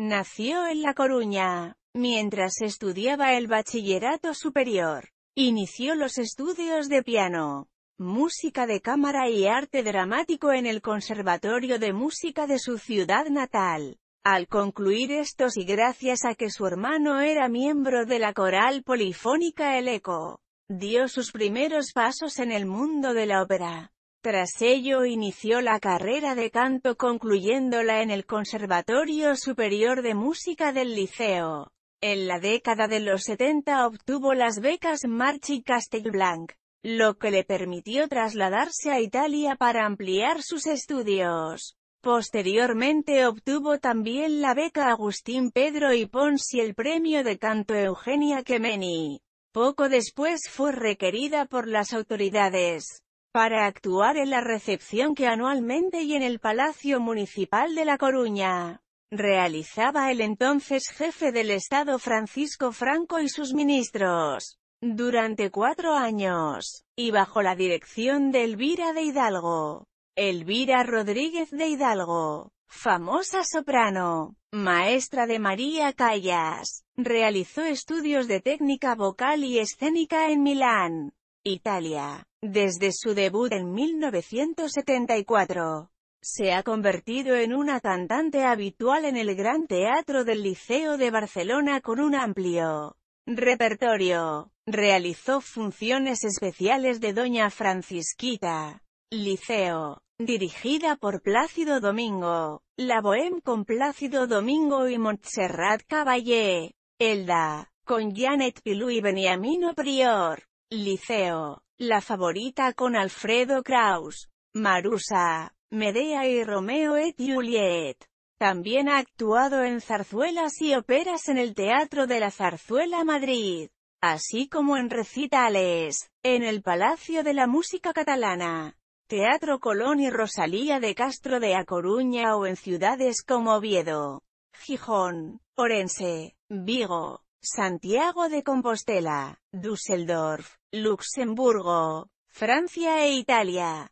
Nació en La Coruña. Mientras estudiaba el bachillerato superior, inició los estudios de piano, música de cámara y arte dramático en el Conservatorio de Música de su ciudad natal. Al concluir estos y gracias a que su hermano era miembro de la coral polifónica El Eco, dio sus primeros pasos en el mundo de la ópera. Tras ello inició la carrera de canto concluyéndola en el Conservatorio Superior de Música del Liceo. En la década de los 70 obtuvo las becas March y Castellblanc, lo que le permitió trasladarse a Italia para ampliar sus estudios. Posteriormente obtuvo también la beca Agustín Pedro y Pons y el premio de canto Eugenia Kemeni. Poco después fue requerida por las autoridades para actuar en la recepción que anualmente y en el Palacio Municipal de La Coruña realizaba el entonces jefe del Estado Francisco Franco y sus ministros, durante cuatro años, y bajo la dirección de Elvira de Hidalgo. Elvira Rodríguez de Hidalgo, famosa soprano, maestra de María Callas, realizó estudios de técnica vocal y escénica en Milán. Italia, desde su debut en 1974, se ha convertido en una cantante habitual en el Gran Teatro del Liceo de Barcelona con un amplio repertorio. Realizó funciones especiales de Doña Francisquita, Liceo, dirigida por Plácido Domingo, La Bohème con Plácido Domingo y Montserrat Caballé, Elda, con Janet Pilou y Beniamino Prior. Liceo, La Favorita con Alfredo Kraus, Marusa, Medea y Romeo et Juliet. También ha actuado en zarzuelas y óperas en el Teatro de la Zarzuela Madrid, así como en recitales, en el Palacio de la Música Catalana, Teatro Colón y Rosalía de Castro de A Coruña o en ciudades como Oviedo, Gijón, Orense, Vigo, Santiago de Compostela, Düsseldorf, Luxemburgo, Francia e Italia.